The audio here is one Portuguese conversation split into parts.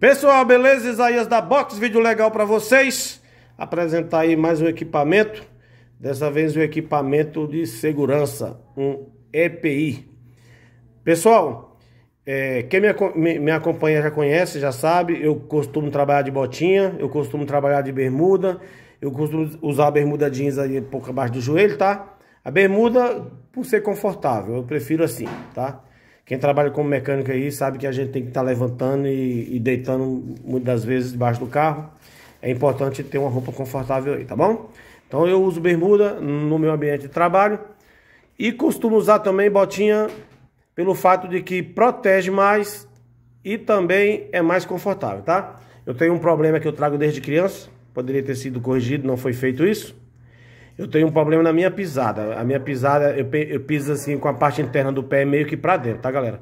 Pessoal, beleza? Isaías da Box, vídeo legal para vocês. Apresentar aí mais um equipamento, dessa vez um equipamento de segurança, um EPI. Pessoal, é, quem me, me, me, acompanha já conhece, já sabe, eu costumo trabalhar de botinha, eu costumo trabalhar de bermuda, eu costumo usar a bermuda jeans aí um pouco abaixo do joelho, tá? A bermuda, por ser confortável, eu prefiro assim, tá? Quem trabalha como mecânico aí sabe que a gente tem que estar tá levantando e, e, deitando muitas vezes debaixo do carro. É importante ter uma roupa confortável aí, tá bom? Então eu uso bermuda no meu ambiente de trabalho e costumo usar também botinha pelo fato de que protege mais e também é mais confortável, tá? Eu tenho um problema que eu trago desde criança, poderia ter sido corrigido, não foi feito isso. Eu tenho um problema na minha pisada. A minha pisada, eu, eu piso assim com a parte interna do pé meio que pra dentro, tá, galera?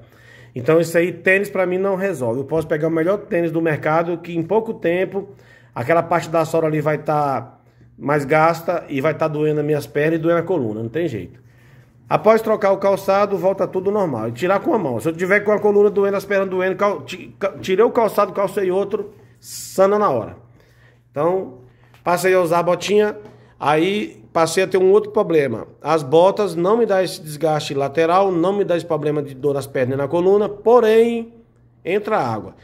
Então isso aí, tênis pra mim não resolve. Eu posso pegar o melhor tênis do mercado que em pouco tempo, aquela parte da sola ali vai estar tá mais gasta e vai estar tá doendo as minhas pernas e doendo a coluna, não tem jeito. Após trocar o calçado, volta tudo normal. E tirar com a mão. Se eu tiver com a coluna doendo, as pernas doendo, cal... tirei o calçado, calcei outro, sana na hora. Então, passei a usar a botinha Aí passei a ter um outro problema. As botas não me dá esse desgaste lateral, não me dá esse problema de dor nas pernas e na coluna, porém entra água.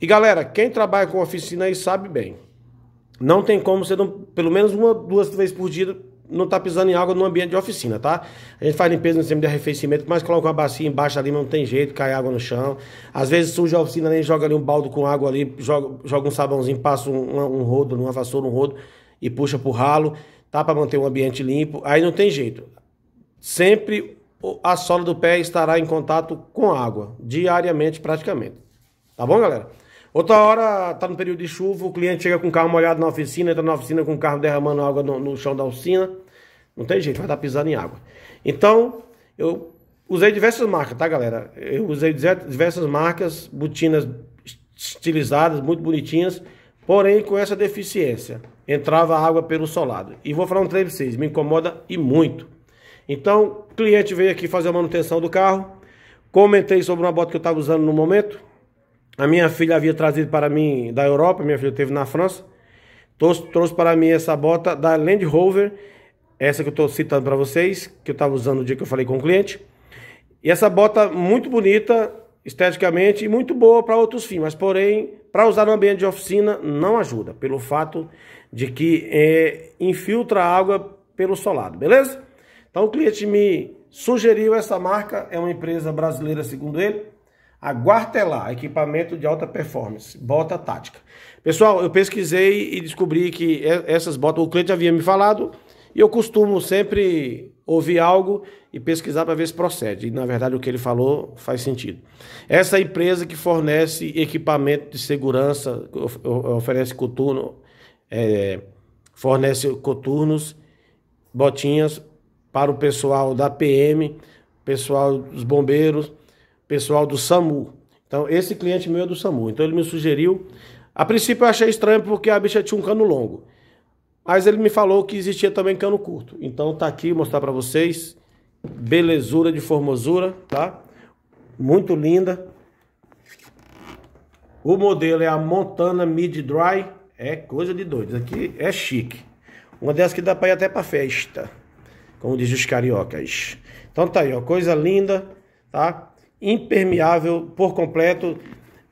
E galera, quem trabalha com oficina aí sabe bem. Não tem como você não, pelo menos uma, duas vezes por dia não tá pisando em água no ambiente de oficina, tá? A gente faz limpeza no sistema de arrefecimento, mas coloca uma bacia embaixo ali, não tem jeito, cai água no chão. Às vezes suja a oficina, nem joga ali um baldo com água ali, joga, joga um sabãozinho, passa um, um rodo, uma vassoura, um rodo e puxa para o ralo, tá para manter um ambiente limpo, aí não tem jeito. Sempre a sola do pé estará em contato com água, diariamente praticamente. Tá bom, galera? Outra hora, tá no período de chuva, o cliente chega com o carro molhado na oficina, entra na oficina com o carro derramando água no, no chão da oficina. Não tem jeito, vai estar pisando em água. Então, eu usei diversas marcas, tá, galera? Eu usei diversas marcas, botinas estilizadas, muito bonitinhas, porém com essa deficiência entrava água pelo solado. E vou falar um trem para vocês, me incomoda e muito. Então, o cliente veio aqui fazer a manutenção do carro, comentei sobre uma bota que eu estava usando no momento, a minha filha havia trazido para mim da Europa, minha filha teve na França, trouxe, trouxe para mim essa bota da Land Rover, essa que eu estou citando para vocês, que eu estava usando no dia que eu falei com o cliente, e essa bota muito bonita, esteticamente e muito boa para outros fins, mas porém, para usar no ambiente de oficina não ajuda, pelo fato de que é, infiltra água pelo solado, beleza? Então o cliente me sugeriu essa marca, é uma empresa brasileira, segundo ele, a Guartelar, equipamento de alta performance, bota tática. Pessoal, eu pesquisei e descobri que essas botas, o cliente havia me falado, e eu costumo sempre ouvir algo e pesquisar para ver se procede. E na verdade o que ele falou faz sentido. Essa empresa que fornece equipamento de segurança, oferece coturno, é, fornece coturnos, botinhas para o pessoal da PM, pessoal dos bombeiros, pessoal do SAMU. Então esse cliente meu é do SAMU. Então ele me sugeriu. A princípio eu achei estranho porque a bicha tinha um cano longo. Mas ele me falou que existia também cano curto. Então tá aqui, mostrar para vocês. Belezura de formosura, tá? Muito linda. O modelo é a Montana Mid Dry. É coisa de doido. Aqui é chique. Uma dessas que dá para ir até para festa. Como diz os cariocas. Então tá aí, ó. Coisa linda, tá? Impermeável por completo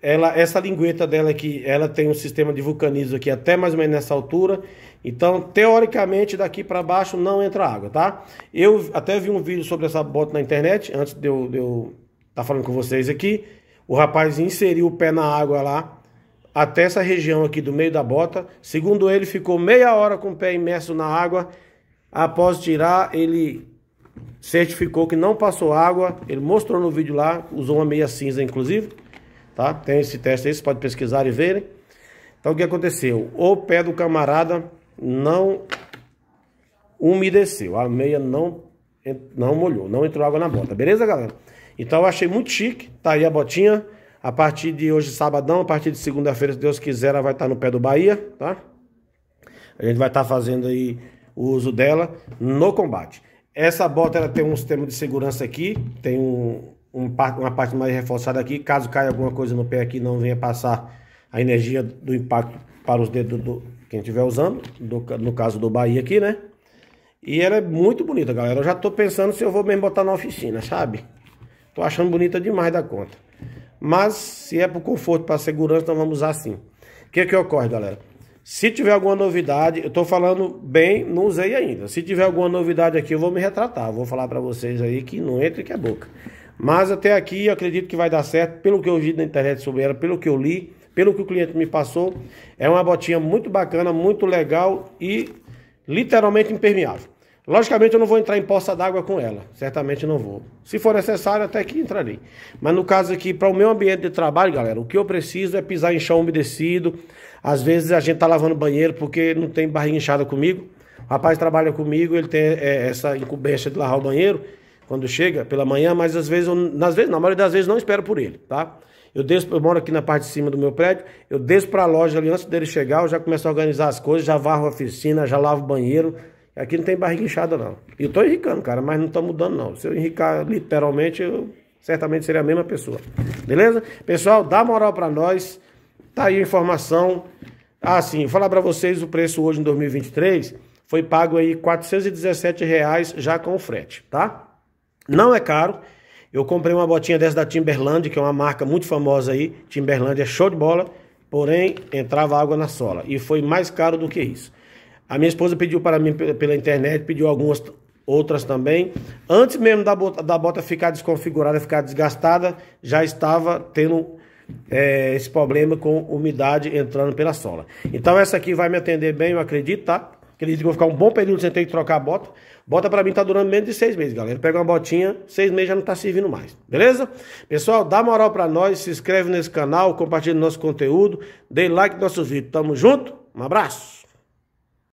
ela, essa lingueta dela aqui, ela tem um sistema de vulcanizo aqui até mais ou menos nessa altura. Então, teoricamente, daqui para baixo não entra água, tá? Eu até vi um vídeo sobre essa bota na internet, antes de eu, de eu tá falando com vocês aqui. O rapaz inseriu o pé na água lá, até essa região aqui do meio da bota. Segundo ele, ficou meia hora com o pé imerso na água. Após tirar, ele certificou que não passou água. Ele mostrou no vídeo lá, usou uma meia cinza, inclusive tá? Tem esse teste aí, vocês podem pesquisar e verem. Então o que aconteceu? O pé do camarada não umedeceu, a meia não, não molhou, não entrou água na bota, beleza galera? Então eu achei muito chique, tá aí a botinha. A partir de hoje, sabadão, a partir de segunda-feira, se Deus quiser, ela vai estar no pé do Bahia, tá? A gente vai estar fazendo aí o uso dela no combate. Essa bota ela tem um sistema de segurança aqui, tem um, uma parte mais reforçada aqui, caso caia alguma coisa no pé aqui, não venha passar a energia do impacto para os dedos do quem estiver usando, do, no caso do Bahia aqui, né? E ela é muito bonita, galera. Eu já tô pensando se eu vou mesmo botar na oficina, sabe? Tô achando bonita demais da conta. Mas se é para conforto, para segurança, então vamos usar assim. O que é que ocorre, galera? Se tiver alguma novidade, eu tô falando bem, não usei ainda. Se tiver alguma novidade aqui, eu vou me retratar. vou falar para vocês aí que não entre que é boca. Mas até aqui eu acredito que vai dar certo, pelo que eu vi na internet sobre ela, pelo que eu li, pelo que o cliente me passou. É uma botinha muito bacana, muito legal e literalmente impermeável. Logicamente eu não vou entrar em poça d'água com ela, certamente não vou. Se for necessário, até que entrarei. Mas no caso aqui, para o meu ambiente de trabalho, galera, o que eu preciso é pisar em chão umedecido. Às vezes a gente tá lavando banheiro porque não tem barriga inchada comigo. O rapaz trabalha comigo, ele tem é, essa incumbência de lavar o banheiro quando chega pela manhã, mas às vezes, eu, nas vezes, na maioria das vezes, não espero por ele, tá? Eu desço, eu moro aqui na parte de cima do meu prédio, eu desço para a loja ali antes dele chegar, eu já começo a organizar as coisas, já varro a oficina, já lavo o banheiro. Aqui não tem barriga inchada, não. E eu tô enricando, cara, mas não tô mudando, não. Se eu enricar literalmente, eu certamente seria a mesma pessoa. Beleza? Pessoal, dá moral para nós. Tá aí a informação. Ah, sim, falar para vocês o preço hoje em 2023 foi pago aí R$ 417 reais já com o frete, tá? Não é caro. Eu comprei uma botinha dessa da Timberland, que é uma marca muito famosa aí. Timberland é show de bola, porém entrava água na sola. E foi mais caro do que isso. A minha esposa pediu para mim pela internet, pediu algumas outras também. Antes mesmo da bota, da bota ficar desconfigurada, ficar desgastada, já estava tendo é, esse problema com umidade entrando pela sola. Então essa aqui vai me atender bem, eu acredito, tá? Acredito que vou ficar um bom período sem ter que trocar a bota. Bota para mim tá durando menos de seis meses, galera. Pega uma botinha, seis meses já não tá servindo mais, beleza? Pessoal, dá moral para nós, se inscreve nesse canal, compartilha nosso conteúdo, dê like no nosso vídeo. Tamo junto, um abraço!